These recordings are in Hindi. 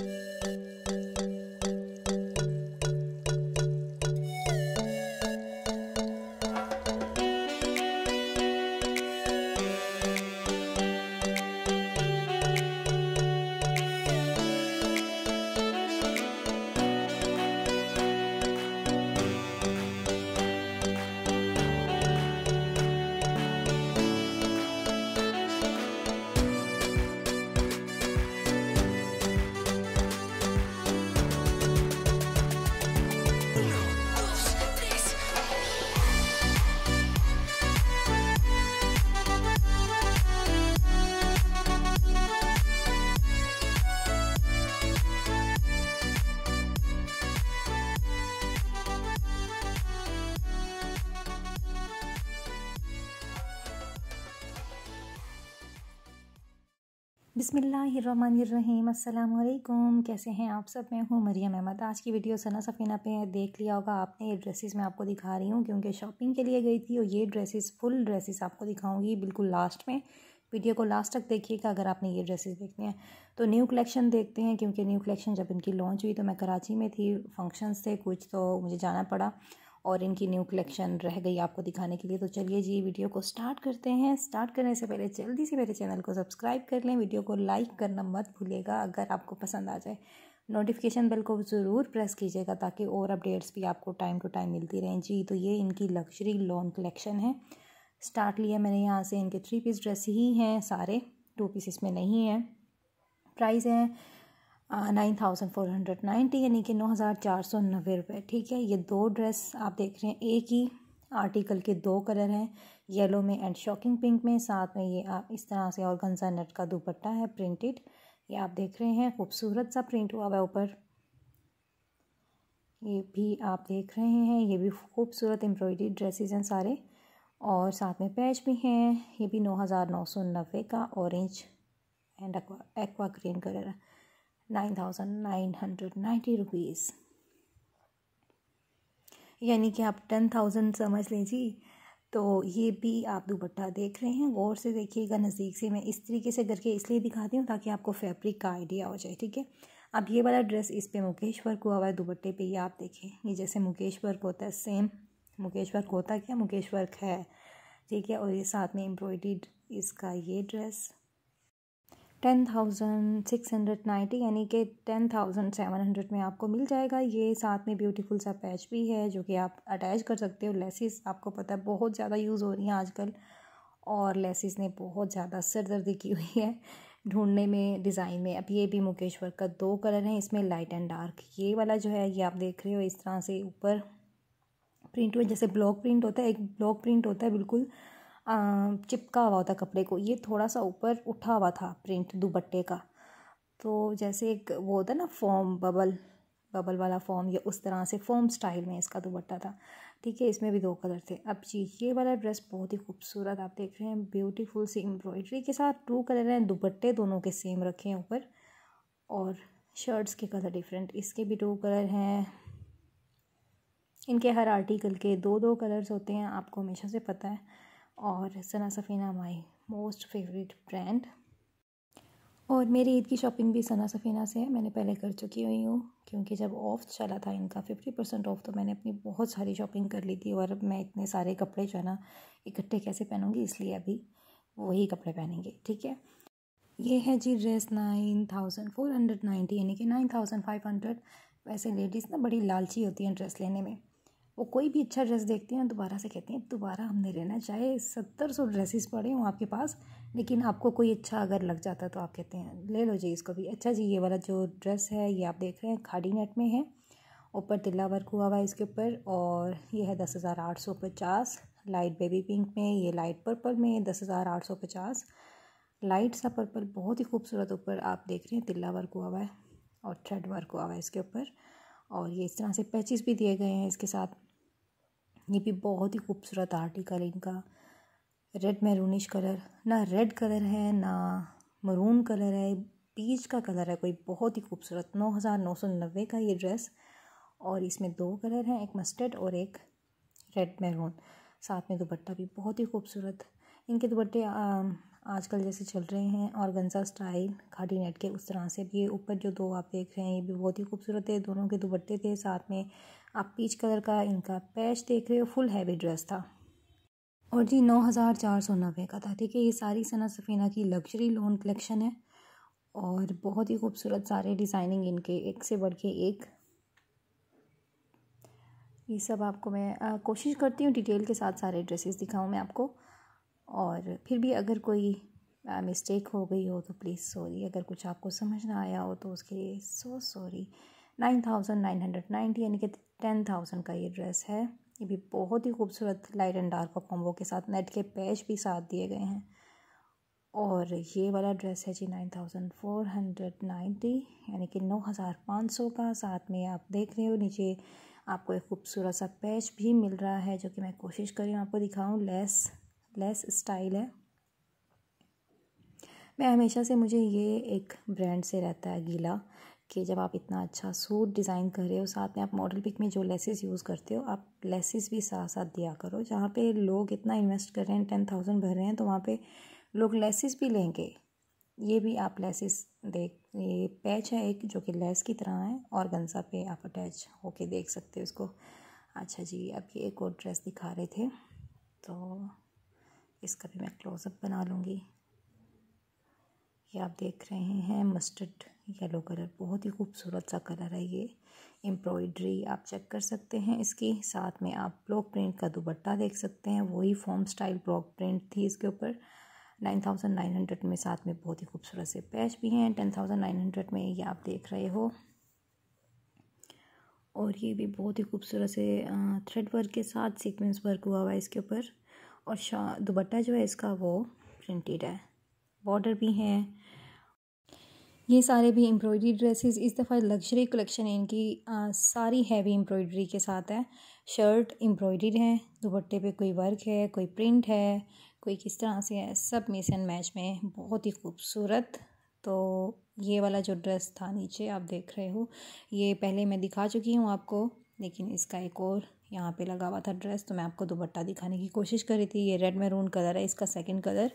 Bye. बिसमीम अल्लाम कैसे हैं आप सब मैं हूँ मरियम अहमद आज की वीडियो सना सफ़ीना पे देख लिया होगा आपने ये ड्रेसेस मैं आपको दिखा रही हूँ क्योंकि शॉपिंग के लिए गई थी और ये ड्रेसेस फुल ड्रेसेस आपको दिखाऊंगी बिल्कुल लास्ट में वीडियो को लास्ट तक देखिएगा अगर आपने ये ड्रेसेस देखने हैं तो न्यू कलेक्शन देखते हैं क्योंकि न्यू कलेक्शन जब इनकी लॉन्च हुई तो मैं कराची में थी फंक्शंस थे कुछ तो मुझे जाना पड़ा और इनकी न्यू कलेक्शन रह गई आपको दिखाने के लिए तो चलिए जी वीडियो को स्टार्ट करते हैं स्टार्ट करने से पहले जल्दी से मेरे चैनल को सब्सक्राइब कर लें वीडियो को लाइक करना मत भूलिएगा अगर आपको पसंद आ जाए नोटिफिकेशन बेल को ज़रूर प्रेस कीजिएगा ताकि और अपडेट्स भी आपको टाइम टू टाइम मिलती रहें जी तो ये इनकी लग्जरी लॉन कलेक्शन है स्टार्ट लिया मैंने यहाँ से इनके थ्री पीस ड्रेस ही हैं सारे टू पीस इसमें नहीं हैं प्राइस हैं nine thousand four hundred ninety यानी कि नौ हज़ार चार सौ नब्बे रुपये ठीक है ये दो ड्रेस आप देख रहे हैं एक ही आर्टिकल के दो कलर हैं येलो में एंड शॉकिंग पिंक में साथ में ये आप इस तरह से और गंजा नट का दुपट्टा है प्रिंटेड ये आप देख रहे हैं खूबसूरत सा प्रिंट हुआ हुआ है ऊपर ये भी आप देख रहे हैं ये भी खूबसूरत एम्ब्रॉयडरी ड्रेसेस हैं सारे और साथ में पैच भी हैं ये भी नौ हज़ार नौ सौ नब्बे का orange and aqua green colour है नाइन 9,990 रुपीज़ यानी कि आप टेन थाउजेंड समझ लीजिए तो ये भी आप दुपट्टा देख रहे हैं गौर से देखिएगा नज़दीक से मैं इस तरीके से करके इसलिए दिखाती हूँ ताकि आपको फैब्रिक का आइडिया हो जाए ठीक है अब ये वाला ड्रेस इस पर मुकेश वर्क हुआ हुआ है दुपट्टे पे ये आप देखें ये जैसे मुकेश वर्क होता है सेम मुकेश वर्क होता क्या मुकेश वर्क है ठीक है और ये साथ में एम्ब्रॉयड्रीड इसका ये dress ten thousand six hundred ninety यानी कि टेन थाउजेंड सेवन हंड्रेड में आपको मिल जाएगा ये साथ में ब्यूटीफुल सा पैच भी है जो कि आप अटैच कर सकते हो लेसिस आपको पता है बहुत ज़्यादा यूज़ हो रही हैं आजकल और लेसिस ने बहुत ज़्यादा सरदर्दी की हुई है ढूंढने में डिज़ाइन में अब ये भी मुकेश वर्क का दो कलर हैं इसमें लाइट एंड डार्क ये वाला जो है ये आप देख रहे हो इस तरह से ऊपर प्रिंट हुए जैसे ब्लॉक प्रिंट होता है एक ब्लॉक प्रिंट होता है बिल्कुल चिपका हुआ होता कपड़े को ये थोड़ा सा ऊपर उठा हुआ था प्रिंट दुपट्टे का तो जैसे एक वो होता है ना फॉर्म बबल बबल वाला फॉर्म या उस तरह से फॉर्म स्टाइल में इसका दुपट्टा था ठीक है इसमें भी दो कलर थे अब जी ये वाला ड्रेस बहुत ही खूबसूरत आप देख रहे हैं ब्यूटीफुल सी एम्ब्रॉयडरी के साथ टू कलर हैं दुपट्टे दोनों के सेम रखे हैं ऊपर और शर्ट्स के कलर डिफरेंट इसके भी टू कलर हैं इनके हर आर्टिकल के दो दो कलर्स होते हैं आपको हमेशा से पता है और Sana Safina my most favourite brand और मेरी ईद की शॉपिंग भी सना सफ़ीना से है मैंने पहले कर चुकी हुई हूँ क्योंकि जब ऑफ चला था इनका फिफ्टी परसेंट ऑफ तो मैंने अपनी बहुत सारी शॉपिंग कर ली थी और अब मैं इतने सारे कपड़े जो है ना इकट्ठे कैसे पहनूंगी इसलिए अभी वही कपड़े पहनेंगे ठीक है ये है जी dress nine thousand four hundred ninety यानी कि नाइन थाउजेंड फाइव हंड्रेड वैसे लेडीज़ ना बड़ी लालची होती हैं ड्रेस लेने में वो कोई भी अच्छा ड्रेस देखते हैं दोबारा से कहते हैं दोबारा हमने रहना चाहे सत्तर सौ ड्रेसेस पड़े हों आपके पास लेकिन आपको कोई अच्छा अगर लग जाता तो आप कहते हैं ले लो जी इसको भी अच्छा जी ये वाला जो ड्रेस है ये आप देख रहे हैं खाड़ी नेट में है ऊपर तिल्ला वर्क हुआ हुआ है इसके ऊपर और ये है दस हज़ार आठ सौ पचास लाइट बेबी पिंक में ये लाइट पर्पल में दस हज़ार आठ सौ पचास लाइट सा पर्पल बहुत ही खूबसूरत ऊपर आप देख रहे हैं तिल्ला वर्क हुआ हुआ है और थ्रेड वर्क हुआ हुआ है इसके ऊपर और ये इस तरह से पैचेस भी दिए गए हैं इसके साथ ये भी बहुत ही खूबसूरत आर्टिकल इनका रेड मैरूनिश कलर ना रेड कलर है ना मरून कलर है पीच का कलर है कोई बहुत ही खूबसूरत नौ हज़ार नौ सौ नब्बे का ये ड्रेस और इसमें दो कलर हैं एक मस्टर्ड और एक रेड मैरून साथ में दुपट्टा भी बहुत ही खूबसूरत इनके दुपट्टे आजकल जैसे चल रहे हैं और गंजा स्टाइल खाटी नेट के उस तरह से ये ऊपर जो दो आप देख रहे हैं ये भी बहुत ही खूबसूरत है दोनों के दुपट्टे थे साथ में आप पीच कलर का इनका पैच देख रहे हो फुल हैवी ड्रेस था और जी नौ हज़ार चार सौ नब्बे का था ठीक है ये सारी सना सफ़ीना की लग्जरी लोन कलेक्शन है और बहुत ही खूबसूरत सारे डिज़ाइनिंग इनके एक से बढ़ के एक ये सब आपको मैं कोशिश करती हूँ डिटेल के साथ सारे ड्रेसेस दिखाऊँ मैं आपको और फिर भी अगर कोई मिस्टेक हो गई हो तो प्लीज़ सॉरी अगर कुछ आपको समझ ना आया हो तो उसके लिए so sorry nine thousand nine hundred ninety यानी कि टेन थाउजेंड का ये ड्रेस है ये भी बहुत ही खूबसूरत लाइट एंड डार्क कॉम्बो के साथ नेट के पैच भी साथ दिए गए हैं और ये वाला ड्रेस है जी nine thousand four hundred ninety यानी कि नौ हज़ार पाँच सौ का साथ में आप देख रहे हो नीचे आपको एक खूबसूरत सा पैच भी मिल रहा है जो कि मैं कोशिश कर रही हूँ आपको दिखाऊँ लेस लेस स्टाइल है मैं हमेशा से मुझे ये एक ब्रांड से रहता है गीला कि जब आप इतना अच्छा सूट डिज़ाइन कर रहे हो साथ में आप मॉडल पिक में जो लेसेस यूज़ करते हो आप लेसेस भी साथ साथ दिया करो जहाँ पे लोग इतना इन्वेस्ट कर रहे हैं टेन थाउजेंड भर रहे हैं तो वहाँ पे लोग लेसेस भी लेंगे ये भी आप लेसेस देख ये पैच है एक जो कि लेस की तरह है और गंजा पे आप अटैच होके देख सकते हो इसको अच्छा जी अब ये एक और ड्रेस दिखा रहे थे तो इसका भी मैं क्लोज़अप बना लूँगी ये आप देख रहे हैं मस्टर्ड येलो कलर बहुत ही खूबसूरत सा कलर है ये एम्ब्रॉयडरी आप चेक कर सकते हैं इसकी साथ में आप ब्लॉक प्रिंट का दुबट्टा देख सकते हैं वही फॉर्म स्टाइल ब्लॉक प्रिंट थी इसके ऊपर नाइन थाउजेंड नाइन हंड्रेड में साथ में बहुत ही खूबसूरत से पैच भी हैं टेन थाउजेंड नाइन हंड्रेड में ये आप देख रहे हो और ये भी बहुत ही खूबसूरत से थ्रेड वर्क के साथ सीक्वेंस वर्क हुआ हुआ है इसके ऊपर और शा दुबट्टा जो है इसका वो प्रिंटेड है बॉर्डर भी हैं ये सारे भी एम्ब्रॉयडरी ड्रेसेस इस दफ़ा लग्जरी कलेक्शन है इनकी आ, सारी हैवी एम्ब्रॉयडरी के साथ है शर्ट एम्ब्रॉयडरी है दुपट्टे पे कोई वर्क है कोई प्रिंट है कोई किस तरह से है सब मिस एंड मैच में बहुत ही खूबसूरत तो ये वाला जो ड्रेस था नीचे आप देख रहे हो ये पहले मैं दिखा चुकी हूँ आपको लेकिन इसका एक और यहाँ पे लगा हुआ था ड्रेस तो मैं आपको दुपट्टा दिखाने की कोशिश कर रही थी ये रेड मैरून कलर है इसका सेकंड कलर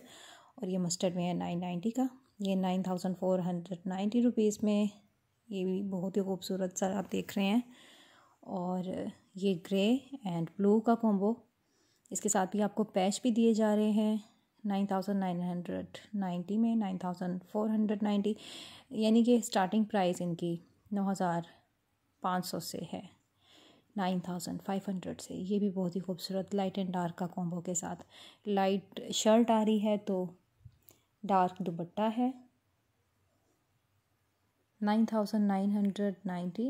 और ये मस्टर्ड में है नाइन नाइन्टी का ये nine thousand four hundred ninety rupees में ये भी बहुत ही खूबसूरत सा आप देख रहे हैं और ये ग्रे एंड ब्लू का कॉम्बो इसके साथ भी आपको पैच भी दिए जा रहे हैं nine thousand nine hundred ninety में nine thousand four hundred ninety यानी कि स्टार्टिंग प्राइस इनकी नौ हज़ार पाँच सौ से है नाइन थाउजेंड फाइव हंड्रेड से ये भी बहुत ही खूबसूरत लाइट एंड डार्क का कॉम्बो के साथ लाइट शर्ट आ रही है तो डार्क दुपट्टा है nine thousand nine hundred ninety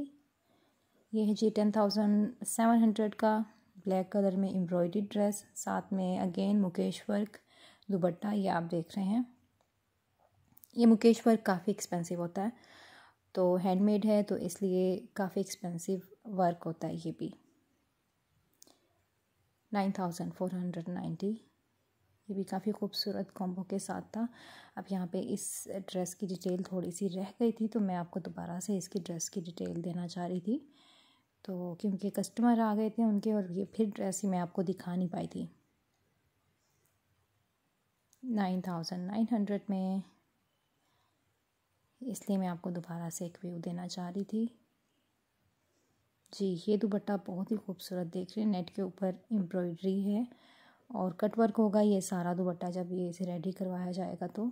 ये है जी टेन थाउजेंड सेवन हंड्रेड का ब्लैक कलर में एम्ब्रॉयडरी ड्रेस साथ में अगेन मुकेश वर्क दुपट्टा ये आप देख रहे हैं ये मुकेश वर्क काफ़ी एक्सपेंसिव होता है तो हैंडमेड है तो इसलिए काफ़ी एक्सपेंसिव वर्क होता है ये भी nine thousand four hundred ninety ये भी काफ़ी खूबसूरत कॉम्बो के साथ था अब यहाँ पे इस ड्रेस की डिटेल थोड़ी सी रह गई थी तो मैं आपको दोबारा से इसकी ड्रेस की डिटेल देना चाह रही थी तो क्योंकि कस्टमर आ गए थे उनके और ये फिर ड्रेस ही मैं आपको दिखा नहीं पाई थी नाइन थाउजेंड नाइन हंड्रेड में इसलिए मैं आपको दोबारा से एक व्यू देना चाह रही थी जी ये दुपट्टा बहुत ही खूबसूरत देख रहे हैं नेट के ऊपर एम्ब्रॉयडरी है और कट वर्क होगा ये सारा दुपट्टा जब ये इसे रेडी करवाया जाएगा तो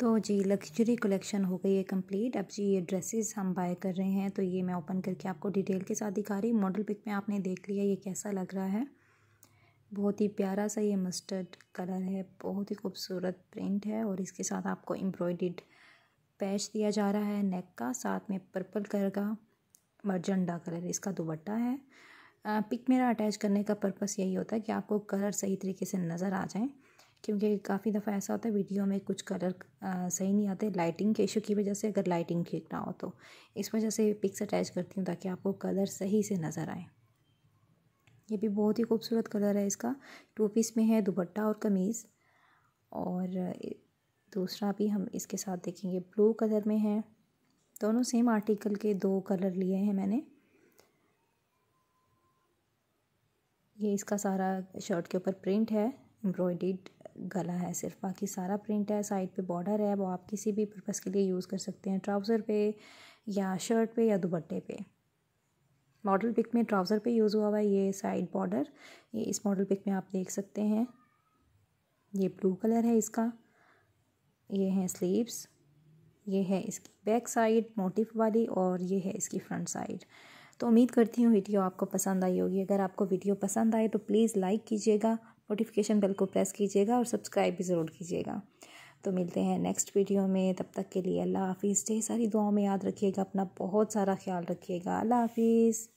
तो जी लग्जरी कलेक्शन हो गई है कंप्लीट अब जी ये ड्रेसेस हम बाय कर रहे हैं तो ये मैं ओपन करके आपको डिटेल के साथ दिखा रही मॉडल पिक में आपने देख लिया ये कैसा लग रहा है बहुत ही प्यारा सा ये मस्टर्ड कलर है बहुत ही खूबसूरत प्रिंट है और इसके साथ आपको एम्ब्रॉयड पैच दिया जा रहा है नेक का साथ में पर्पल कलर का मर्जेंडा कलर इसका दुबट्टा है पिक मेरा अटैच करने का पर्पस यही होता है कि आपको कलर सही तरीके से नज़र आ जाए क्योंकि काफ़ी दफ़ा ऐसा होता है वीडियो में कुछ कलर सही नहीं आते लाइटिंग के इशू की वजह से अगर लाइटिंग ठीक ना हो तो इस वजह से पिक्स अटैच करती हूँ ताकि आपको कलर सही से नज़र आए ये भी बहुत ही खूबसूरत कलर है इसका टू पीस में है दुपट्टा और कमीज़ और दूसरा भी हम इसके साथ देखेंगे ब्लू कलर में है दोनों सेम आर्टिकल के दो कलर लिए हैं मैंने ये इसका सारा शर्ट के ऊपर प्रिंट है एम्ब्रॉयड गला है सिर्फ बाकी सारा प्रिंट है साइड पे बॉर्डर है वो आप किसी भी पर्पज़ के लिए यूज़ कर सकते हैं ट्राउज़र पे या शर्ट पे या दुपट्टे पे मॉडल पिक में ट्राउज़र पे यूज़ हुआ हुआ है ये साइड बॉर्डर ये इस मॉडल पिक में आप देख सकते हैं ये ब्लू कलर है इसका ये हैं स्लीव्स ये है इसकी बैक साइड मोटिफ वाली और ये है इसकी फ्रंट साइड तो उम्मीद करती हूँ वीडियो आपको पसंद आई होगी अगर आपको वीडियो पसंद आए तो प्लीज़ लाइक कीजिएगा नोटिफिकेशन बेल को प्रेस कीजिएगा और सब्सक्राइब भी ज़रूर कीजिएगा तो मिलते हैं नेक्स्ट वीडियो में तब तक के लिए अल्लाह हाफिज़ ढेर सारी दुआओं में याद रखिएगा अपना बहुत सारा ख्याल रखिएगा अल्लाह हाफिज़